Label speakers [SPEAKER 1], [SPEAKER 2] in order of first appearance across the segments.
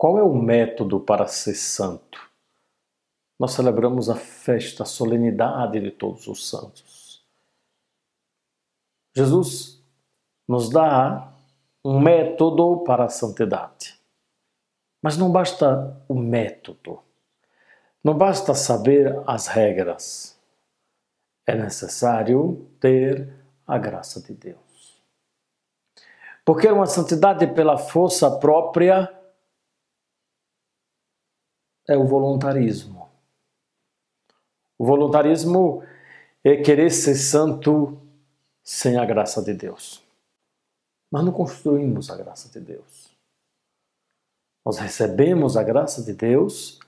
[SPEAKER 1] Qual é o método para ser santo? Nós celebramos a festa, a solenidade de todos os santos. Jesus nos dá um método para a santidade. Mas não basta o método. Não basta saber as regras. É necessário ter a graça de Deus. Porque uma santidade pela força própria é o voluntarismo. O voluntarismo é querer ser santo sem a graça de Deus. Mas não construímos a graça de Deus. Nós recebemos a graça de Deus,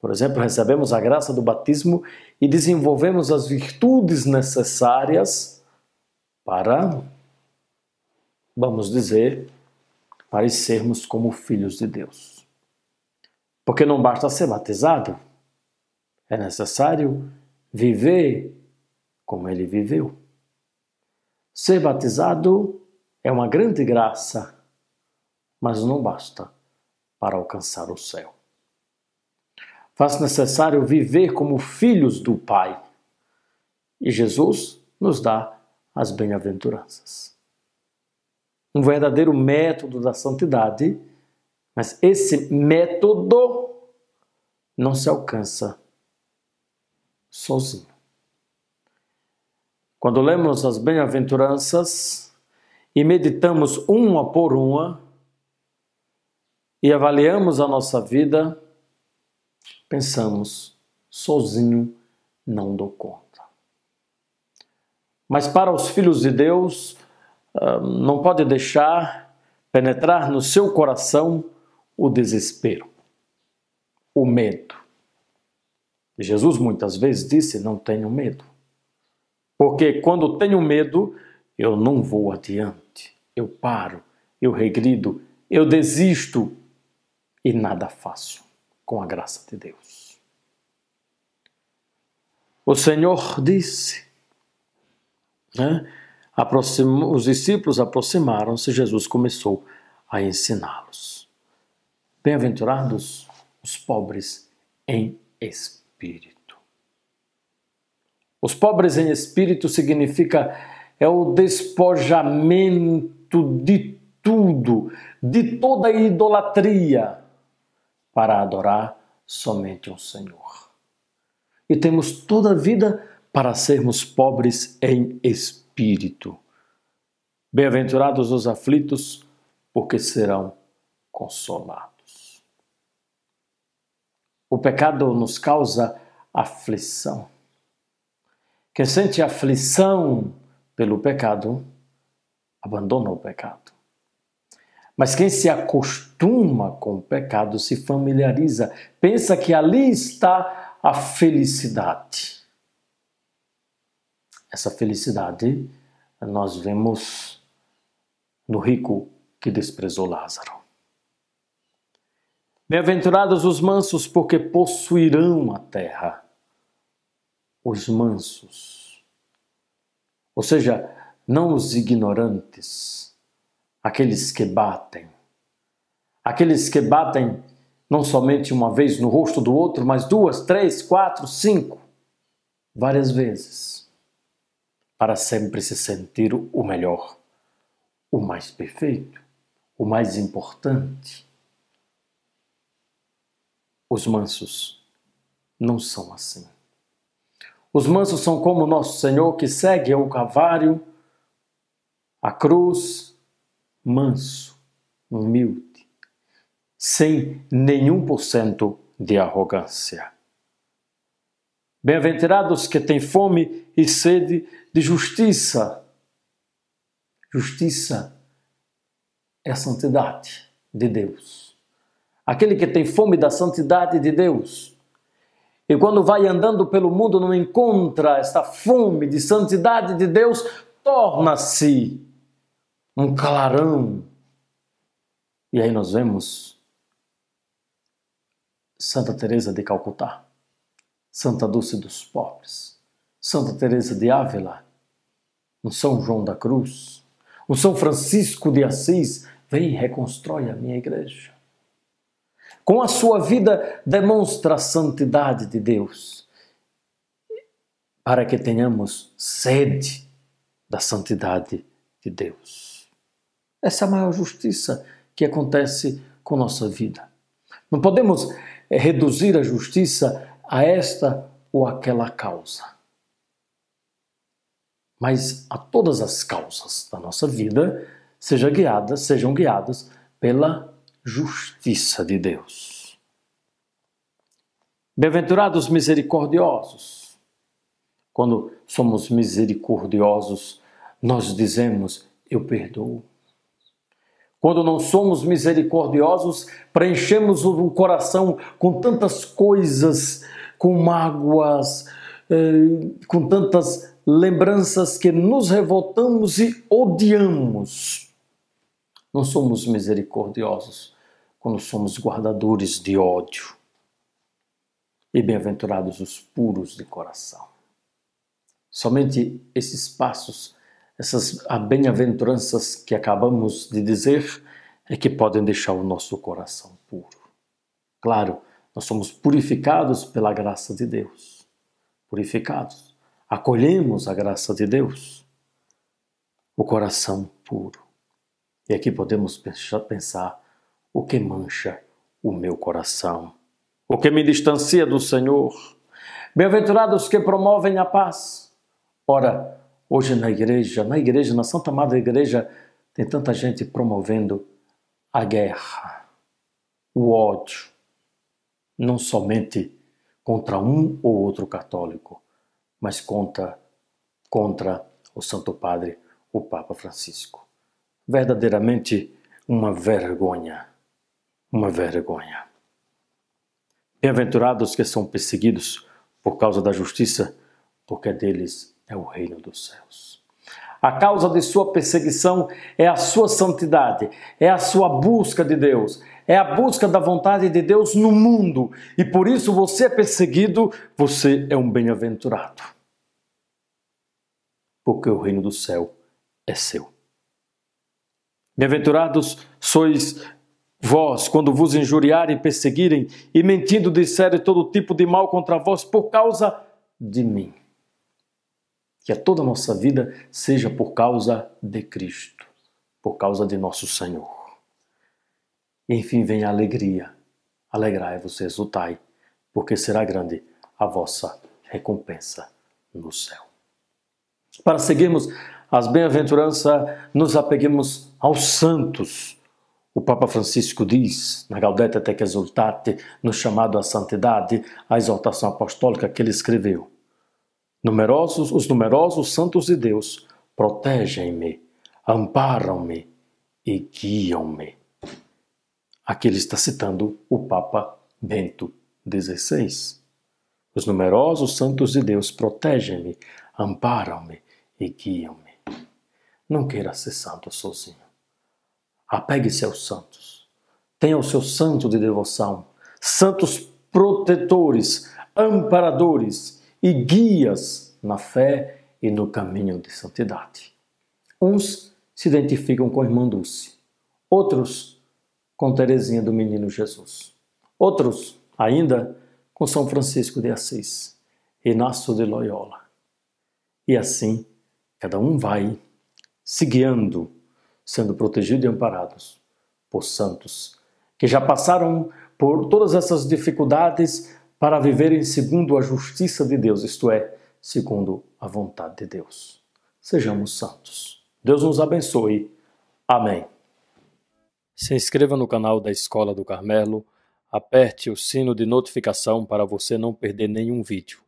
[SPEAKER 1] por exemplo, recebemos a graça do batismo e desenvolvemos as virtudes necessárias para, vamos dizer, parecermos como filhos de Deus. Porque não basta ser batizado, é necessário viver como ele viveu. Ser batizado é uma grande graça, mas não basta para alcançar o céu. Faz necessário viver como filhos do Pai. E Jesus nos dá as bem-aventuranças. Um verdadeiro método da santidade mas esse método não se alcança sozinho. Quando lemos as bem-aventuranças e meditamos uma por uma e avaliamos a nossa vida, pensamos, sozinho não dou conta. Mas para os filhos de Deus, ah, não pode deixar penetrar no seu coração o desespero, o medo. Jesus muitas vezes disse: Não tenho medo, porque quando tenho medo, eu não vou adiante, eu paro, eu regrido, eu desisto e nada faço com a graça de Deus. O Senhor disse, né? os discípulos aproximaram-se, Jesus começou a ensiná-los. Bem-aventurados os pobres em espírito. Os pobres em espírito significa é o despojamento de tudo, de toda idolatria, para adorar somente o um Senhor. E temos toda a vida para sermos pobres em espírito. Bem-aventurados os aflitos, porque serão consolados. O pecado nos causa aflição. Quem sente aflição pelo pecado, abandona o pecado. Mas quem se acostuma com o pecado, se familiariza, pensa que ali está a felicidade. Essa felicidade nós vemos no rico que desprezou Lázaro. Bem-aventurados os mansos, porque possuirão a terra. Os mansos. Ou seja, não os ignorantes, aqueles que batem. Aqueles que batem não somente uma vez no rosto do outro, mas duas, três, quatro, cinco, várias vezes, para sempre se sentir o melhor, o mais perfeito, o mais importante os mansos não são assim. Os mansos são como nosso Senhor que segue o Calvário, a cruz, manso, humilde, sem nenhum por cento de arrogância. Bem-aventurados que têm fome e sede de justiça. Justiça é a santidade de Deus aquele que tem fome da santidade de Deus. E quando vai andando pelo mundo não encontra esta fome de santidade de Deus, torna-se um clarão. E aí nós vemos Santa Teresa de Calcutá, Santa Dulce dos Pobres, Santa Teresa de Ávila, um São João da Cruz, um São Francisco de Assis, vem e reconstrói a minha igreja. Com a sua vida, demonstra a santidade de Deus, para que tenhamos sede da santidade de Deus. Essa é a maior justiça que acontece com nossa vida. Não podemos eh, reduzir a justiça a esta ou aquela causa. Mas a todas as causas da nossa vida seja guiada, sejam guiadas pela justiça de Deus. Bem-aventurados misericordiosos. Quando somos misericordiosos, nós dizemos: Eu perdoo. Quando não somos misericordiosos, preenchemos o coração com tantas coisas, com mágoas, eh, com tantas lembranças que nos revoltamos e odiamos. Não somos misericordiosos quando somos guardadores de ódio. E bem-aventurados os puros de coração. Somente esses passos, essas bem-aventuranças que acabamos de dizer, é que podem deixar o nosso coração puro. Claro, nós somos purificados pela graça de Deus. Purificados. Acolhemos a graça de Deus. O coração puro. E aqui podemos pensar o que mancha o meu coração, o que me distancia do Senhor. Bem-aventurados que promovem a paz. Ora, hoje na igreja, na igreja, na Santa Madre Igreja, tem tanta gente promovendo a guerra, o ódio, não somente contra um ou outro católico, mas contra, contra o Santo Padre, o Papa Francisco verdadeiramente uma vergonha. Uma vergonha. Bem-aventurados que são perseguidos por causa da justiça, porque deles é o reino dos céus. A causa de sua perseguição é a sua santidade, é a sua busca de Deus, é a busca da vontade de Deus no mundo. E por isso você é perseguido, você é um bem-aventurado. Porque o reino do céu é seu. Bem-aventurados sois vós, quando vos injuriarem, perseguirem e mentindo disserem todo tipo de mal contra vós por causa de mim. Que a toda a nossa vida seja por causa de Cristo, por causa de nosso Senhor. E enfim vem a alegria. Alegrai-vos, exultai, porque será grande a vossa recompensa no céu. Para seguirmos as bem-aventuranças, nos apeguemos aos santos. O Papa Francisco diz, na Gaudete que Exultate, no chamado à santidade, a exortação apostólica que ele escreveu: Numerosos, os numerosos santos de Deus protegem-me, amparam-me e guiam-me. Aqui ele está citando o Papa Bento XVI. Os numerosos santos de Deus protegem-me, amparam-me e guiam-me. Não queira ser santo sozinho. Apegue-se aos santos. Tenha o seu santo de devoção. Santos protetores, amparadores e guias na fé e no caminho de santidade. Uns se identificam com a irmã Dulce, outros com Teresinha do Menino Jesus, outros ainda com São Francisco de Assis, Inácio de Loyola. E assim, cada um vai se guiando, sendo protegidos e amparados por santos que já passaram por todas essas dificuldades para viverem segundo a justiça de Deus, isto é, segundo a vontade de Deus. Sejamos santos. Deus nos abençoe. Amém. Se inscreva no canal da Escola do Carmelo, aperte o sino de notificação para você não perder nenhum vídeo.